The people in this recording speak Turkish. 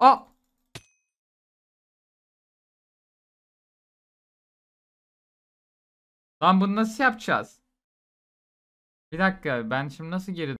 Aa. Lan bunu nasıl yapacağız? Bir dakika ben şimdi nasıl geri